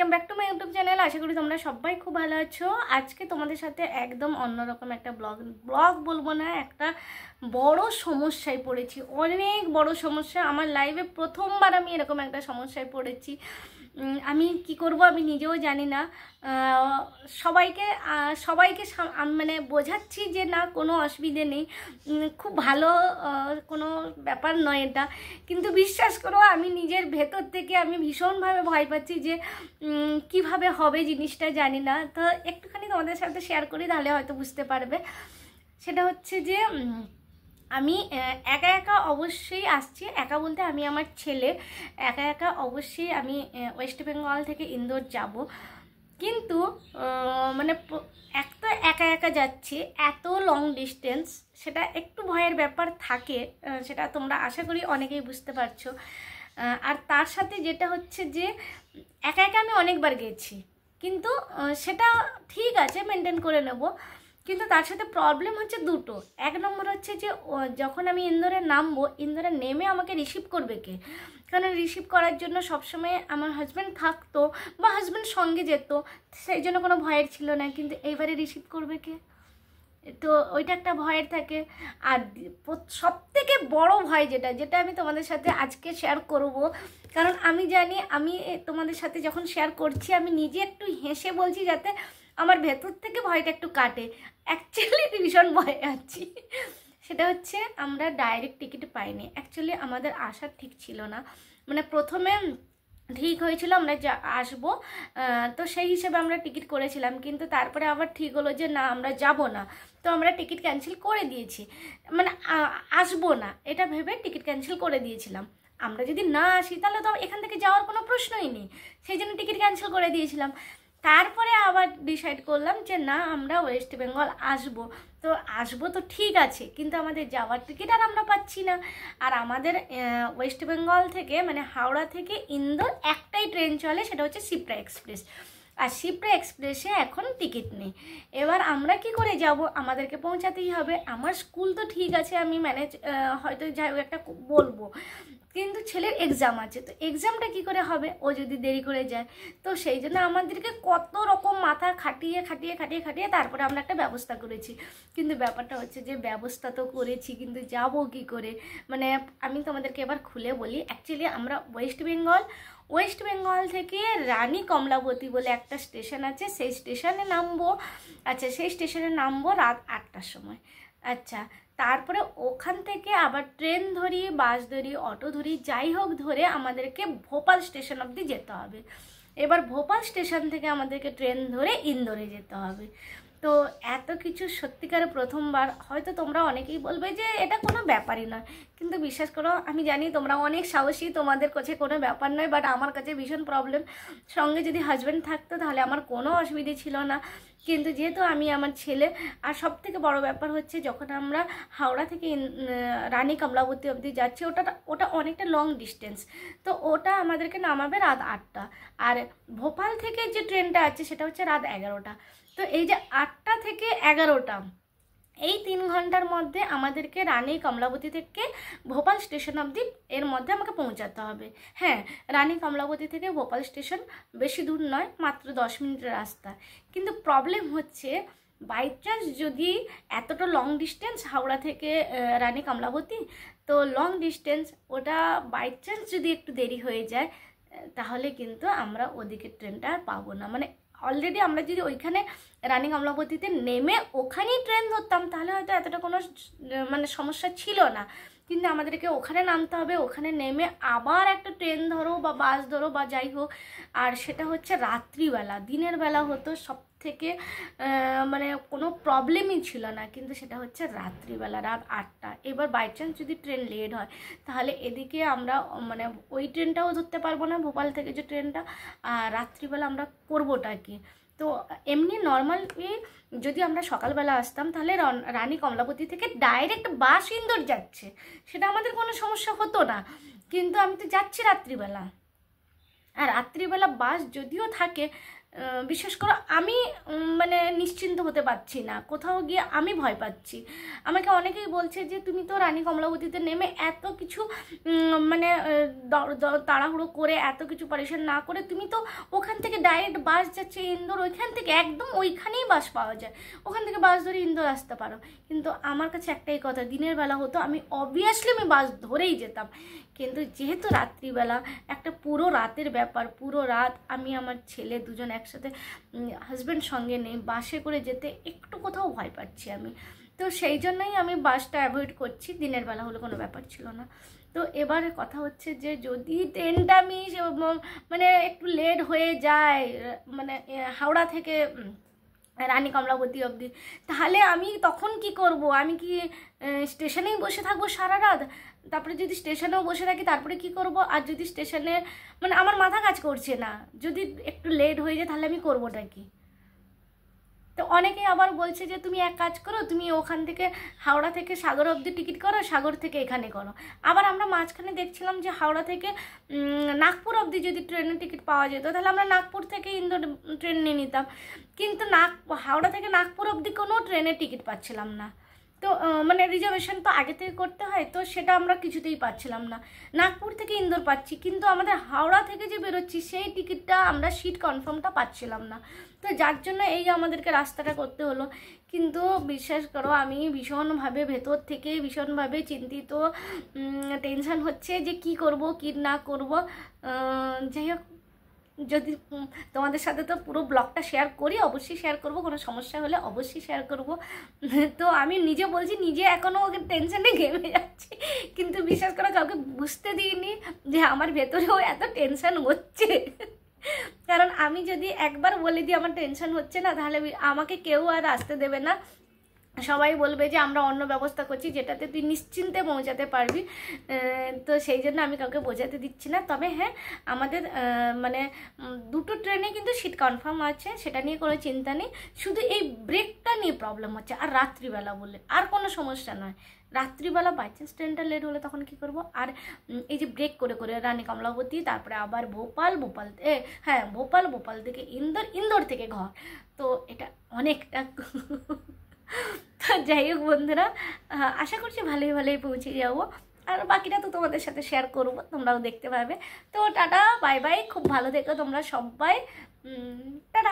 welcome back to my YouTube channel আশা করি তোমরা সবাই খুব ভালো আছো আজকে তোমাদের সাথে একদম অন্যরকম একটা ব্লগ ব্লগ বলবো না একটা বড় সমস্যায় পড়েছি অনেক বড় সমস্যা আমার লাইফে প্রথমবার আমি এরকম একটা সমস্যায় পড়েছি আমি কি করব আমি নিজেও জানি না সবাইকে সবাইকে মানে বোঝাচ্ছি যে না কোনো অসুবিধে নেই খুব ভালো কোনো ব্যাপার নয় এটা কিন্তু বিশ্বাস করো আমি নিজের ভেতর থেকে আমি ভীষণভাবে ভয় পাচ্ছি যে কিভাবে হবে জিনিসটা জানি না তো একটুখানি তোমাদের সাথে শেয়ার করি তাহলে হয়তো বুঝতে পারবে সেটা হচ্ছে যে আমি একা একা অবশ্যই আসছি একা বলতে আমি আমার ছেলে একা একা অবশ্যই আমি ওয়েস্ট বেঙ্গল থেকে ইন্দোর যাব কিন্তু মানে এক তো একা একা যাচ্ছি এত লং ডিস্টেন্স সেটা একটু ভয়ের ব্যাপার থাকে সেটা তোমরা আশা করি অনেকেই বুঝতে পারছো আর তার সাথে যেটা হচ্ছে যে একা একা আমি অনেকবার গেছি কিন্তু সেটা ঠিক আছে মেনটেন করে নেব কিন্তু তার সাথে প্রবলেম হচ্ছে দুটো এক নম্বর হচ্ছে যে যখন আমি ইন্দোরে নামবো ইন্দোরে নেমে আমাকে রিসিভ করবে কে কারণ রিসিভ করার জন্য সবসময় আমার হাজব্যান্ড থাকতো বা হাজব্যান্ড সঙ্গে যেত সেই জন্য কোনো ভয়ের ছিল না কিন্তু এইবারে রিসিভ করবে কে তো ওইটা একটা ভয়ের থাকে আর সব থেকে বড় ভয় যেটা যেটা আমি তোমাদের সাথে আজকে শেয়ার করব কারণ আমি জানি আমি তোমাদের সাথে যখন শেয়ার করছি আমি নিজে একটু হেসে বলছি যাতে আমার ভেতর থেকে ভয়টা একটু কাটে অ্যাকচুয়ালি ভীষণ ভয়ে আছি সেটা হচ্ছে আমরা ডাইরেক্ট টিকিট পাইনি অ্যাকচুয়ালি আমাদের আসার ঠিক ছিল না মানে প্রথমে ঠিক হয়েছিল আমরা যা আসবো তো সেই হিসেবে আমরা টিকিট করেছিলাম কিন্তু তারপরে আবার ঠিক হলো যে না আমরা যাব না তো আমরা টিকিট ক্যান্সেল করে দিয়েছি মানে আসবো না এটা ভেবে টিকিট ক্যান্সেল করে দিয়েছিলাম আমরা যদি না আসি তাহলে তো এখান থেকে যাওয়ার কোনো প্রশ্নই নেই সেই জন্য টিকিট ক্যান্সেল করে দিয়েছিলাম তারপরে আবার ডিসাইড করলাম যে না আমরা ওয়েস্ট বেঙ্গল আসবো তো আসবো তো ঠিক আছে কিন্তু আমাদের যাওয়ার টিকিট আর আমরা পাচ্ছি না আর আমাদের ওয়েস্ট বেঙ্গল থেকে মানে হাওড়া থেকে ইন্দোর একটাই ট্রেন চলে সেটা হচ্ছে সিপ্রা এক্সপ্রেস আর শিপ্রা এক্সপ্রেসে এখন টিকিট নেই এবার আমরা কি করে যাব আমাদেরকে পৌঁছাতেই হবে আমার স্কুল তো ঠিক আছে আমি ম্যানেজ হয়তো যাই একটা বলবো কিন্তু ছেলের এক্সাম আছে তো এক্সামটা কি করে হবে ও যদি দেরি করে যায় তো সেই জন্য আমাদেরকে কত রকম মাথা খাটিয়ে খাটিয়ে খাটিয়ে খাটিয়ে তারপরে আমরা একটা ব্যবস্থা করেছি কিন্তু ব্যাপারটা হচ্ছে যে ব্যবস্থা তো করেছি কিন্তু যাব কি করে মানে আমি তোমাদেরকে এবার খুলে বলি অ্যাকচুয়ালি আমরা ওয়েস্ট বেঙ্গল ওয়েস্ট বেঙ্গল থেকে রানী কমলাবতী বলে একটা স্টেশন আছে সেই স্টেশনে নামবো আচ্ছা সেই স্টেশনে নামবো রাত আটটার সময় আচ্ছা তারপরে ওখান থেকে আবার ট্রেন ধরি বাস ধরি অটো ধরি যাই হোক ধরে আমাদেরকে ভোপাল স্টেশন অবধি যেতে হবে এবার ভোপাল স্টেশন থেকে আমাদেরকে ট্রেন ধরে ইন্দোরে যেতে হবে তো এত কিছু সত্যিকার প্রথমবার হয়তো তোমরা অনেকেই বলবে যে এটা কোনো ব্যাপারই নয় কিন্তু বিশ্বাস করো আমি জানি তোমরা অনেক সাহসী তোমাদের কাছে কোনো ব্যাপার নয় বাট আমার কাছে ভীষণ প্রবলেম সঙ্গে যদি হাজব্যান্ড থাকতো তাহলে আমার কোনো অসুবিধে ছিল না কিন্তু যেহেতু আমি আমার ছেলে আর সব থেকে বড়ো ব্যাপার হচ্ছে যখন আমরা হাওড়া থেকে রানী কমলাবতী অবধি যাচ্ছি ওটা ওটা অনেকটা লং ডিস্টেন্স তো ওটা আমাদেরকে নামাবে রাত আটটা আর ভোপাল থেকে যে ট্রেনটা আছে সেটা হচ্ছে রাত এগারোটা তো এই যে আট আটটা থেকে এগারোটা এই তিন ঘন্টার মধ্যে আমাদেরকে রানী কমলাবতী থেকে ভোপাল স্টেশন অবধি এর মধ্যে আমাকে পৌঁছাতে হবে হ্যাঁ রানী কমলাবতী থেকে ভোপাল স্টেশন বেশি দূর নয় মাত্র দশ মিনিটের রাস্তা কিন্তু প্রবলেম হচ্ছে বাই চান্স যদি এতটা লং ডিস্টেন্স হাওড়া থেকে রানী কমলাবতী তো লং ডিস্টেন্স ওটা বাই চান্স যদি একটু দেরি হয়ে যায় তাহলে কিন্তু আমরা ওদিকে ট্রেনটা আর পাবো না মানে অলরেডি আমরা যদি ওইখানে রানিং অমলাবতীতে নেমে ওখানেই ট্রেন ধরতাম তাহলে হয়তো এতটা কোনো মানে সমস্যা ছিল না কিন্তু আমাদেরকে ওখানে নামতে হবে ওখানে নেমে আবার একটা ট্রেন ধরো বা বাস ধরো বা যাই হোক আর সেটা হচ্ছে রাত্রিবেলা দিনের বেলা হতো সব থেকে মানে কোনো প্রবলেমই ছিল না কিন্তু সেটা হচ্ছে রাত্রিবেলা রাত আটটা এবার বাই চান্স যদি ট্রেন লেট হয় তাহলে এদিকে আমরা মানে ওই ট্রেনটাও ধরতে পারবো না ভোপাল থেকে যে ট্রেনটা রাত্রিবেলা আমরা করবোটা কি তো এমনি নর্মালি যদি আমরা সকালবেলা আসতাম তাহলে রানী কমলাপতি থেকে ডাইরেক্ট বাস ইন্দোর যাচ্ছে সেটা আমাদের কোনো সমস্যা হতো না কিন্তু আমি তো যাচ্ছি রাত্রিবেলা আর রাত্রিবেলা বাস যদিও থাকে বিশেষ করে আমি মানে নিশ্চিন্ত হতে পারছি না কোথাও গিয়ে আমি ভয় পাচ্ছি আমাকে অনেকেই বলছে যে তুমি তো রানী কমলাবতীতে নেমে এত কিছু মানে তাড়াহুড়ো করে এত কিছু পারেশন না করে তুমি তো ওখান থেকে ডাইরেক্ট বাস যাচ্ছে ইন্দোর ওইখান থেকে একদম ওইখানেই বাস পাওয়া যায় ওখান থেকে বাস ধরে ইন্দোর আসতে পারো কিন্তু আমার কাছে একটাই কথা দিনের বেলা হতো আমি অবভিয়াসলি আমি বাস ধরেই যেতাম কিন্তু যেহেতু রাত্রিবেলা একটা পুরো রাতের ব্যাপার পুরো রাত আমি আমার ছেলে দুজন একসাথে হাজব্যান্ড সঙ্গে নেই বাসে করে যেতে একটু কোথাও ভয় পাচ্ছি আমি তো সেই জন্যই আমি বাসটা অ্যাভয়েড করছি দিনের বেলা হলে কোনো ব্যাপার ছিল না তো এবার কথা হচ্ছে যে যদি ট্রেনটা আমি মানে একটু লেট হয়ে যায় মানে হাওড়া থেকে রানী কমলাবতী অবধি তাহলে আমি তখন কি করব আমি কি স্টেশনেই বসে থাকবো সারা রাত তারপরে যদি স্টেশনেও বসে থাকি তারপরে কি করব আর যদি স্টেশনে মানে আমার মাথা কাজ করছে না যদি একটু লেট হয়ে যায় তাহলে আমি করবোটা কি তো অনেকে আবার বলছে যে তুমি এক কাজ করো তুমি ওখান থেকে হাওড়া থেকে সাগর অবধি টিকিট করো সাগর থেকে এখানে করো আবার আমরা মাঝখানে দেখছিলাম যে হাওড়া থেকে নাগপুর অবধি যদি ট্রেনের টিকিট পাওয়া যেত তাহলে আমরা নাগপুর থেকে ইন্দোর ট্রেন নিয়ে নিতাম কিন্তু নাগ হাওড়া থেকে নাগপুর অবধি কোনো ট্রেনের টিকিট পাচ্ছিলাম না তো মানে রিজার্ভেশন তো আগে থেকে করতে হয় তো সেটা আমরা কিছুতেই পাচ্ছিলাম না নাগপুর থেকে ইন্দোর পাচ্ছি কিন্তু আমাদের হাওড়া থেকে যে বেরোচ্ছি সেই টিকিটটা আমরা সিট কনফার্মটা পাচ্ছিলাম না তো যার জন্য এই আমাদেরকে রাস্তাটা করতে হলো কিন্তু বিশ্বাস করো আমি ভীষণভাবে ভেতর থেকে ভীষণভাবে চিন্তিত টেনশান হচ্ছে যে কি করব কি না করব যাই হোক যদি তোমাদের সাথে তো পুরো ব্লগটা শেয়ার করি অবশ্যই শেয়ার করব কোনো সমস্যা হলে অবশ্যই শেয়ার করব তো আমি নিজে বলছি নিজে এখনও ওকে টেনশনে ঘেমে যাচ্ছি কিন্তু বিশ্বাস করে কাউকে বুঝতে দিইনি যে আমার ভেতরেও এত টেনশন হচ্ছে কারণ আমি যদি একবার বলে দিই আমার টেনশন হচ্ছে না তাহলে আমাকে কেউ আর আসতে দেবে না সবাই বলবে যে আমরা অন্য ব্যবস্থা করছি যেটাতে তুই নিশ্চিন্তে পৌঁছাতে পারবি তো সেই জন্য আমি কাউকে বোঝাতে দিচ্ছি না তবে হ্যাঁ আমাদের মানে দুটো ট্রেনে কিন্তু সিট কনফার্ম আছে সেটা নিয়ে কোনো চিন্তা নেই শুধু এই ব্রেকটা নিয়ে প্রবলেম হচ্ছে আর রাত্রিবেলা বললে আর কোনো সমস্যা নয় রাত্রিবেলা বাই চান্স ট্রেনটা লেট হলে তখন কি করব আর এই যে ব্রেক করে করে রানী কমলাবতী তারপরে আবার ভোপাল ভোপাল এ হ্যাঁ ভোপাল ভোপাল থেকে ইন্দোর ইন্দোর থেকে ঘর তো এটা অনেকটা যাই হোক বন্ধুরা আশা করছি ভালোই ভালোই পৌঁছে যাবো আর বাকিটা তো তোমাদের সাথে শেয়ার করবো তোমরাও দেখতে পাবে তো টাটা বাই বাই খুব ভালো দেখো তোমরা সবাই টাটা